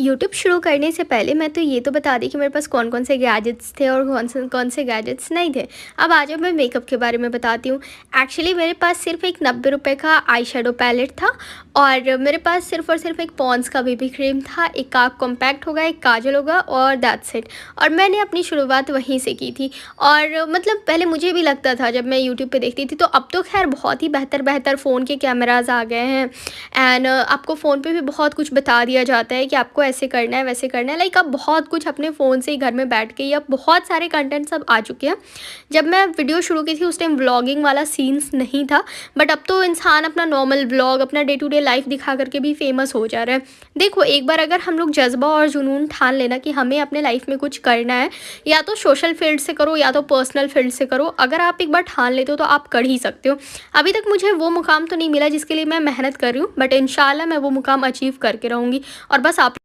YouTube शुरू करने से पहले मैं तो ये तो बता दी कि मेरे पास कौन कौन से गैजेट्स थे और कौन से कौन से गैजेट्स नहीं थे अब आज मैं मेकअप के बारे में बताती हूँ एक्चुअली मेरे पास सिर्फ एक नब्बे रुपये का आई शेडो पैलेट था और मेरे पास सिर्फ और सिर्फ एक पॉन्स का बेबी क्रीम था एक काक कॉम्पैक्ट होगा एक काजल होगा और दैट सेट और मैंने अपनी शुरुआत वहीं से की थी और मतलब पहले मुझे भी लगता था जब मैं यूट्यूब पर देखती थी तो अब तो खैर बहुत ही बेहतर बेहतर फ़ोन के कैमराज आ गए हैं एंड आपको फ़ोन पर भी बहुत कुछ बता दिया जाता है कि आपको ऐसे करना है वैसे करना है लाइक अब बहुत कुछ अपने फ़ोन से ही घर में बैठ के या बहुत सारे कंटेंट सब आ चुके हैं जब मैं वीडियो शुरू की थी उस टाइम व्लॉगिंग वाला सीन्स नहीं था बट अब तो इंसान अपना नॉर्मल व्लॉग अपना डे टू डे लाइफ दिखा करके भी फेमस हो जा रहा है देखो एक बार अगर हम लोग जज्बा और जुनून ठान लेना कि हमें अपने लाइफ में कुछ करना है या तो सोशल फील्ड से करो या तो पर्सनल फील्ड से करो अगर आप एक बार ठान लेते हो तो आप कर ही सकते हो अभी तक मुझे वो मुकाम तो नहीं मिला जिसके लिए मैं मेहनत कर रही हूँ बट इन मैं वो मुकाम अचीव करके रहूँगी और बस आप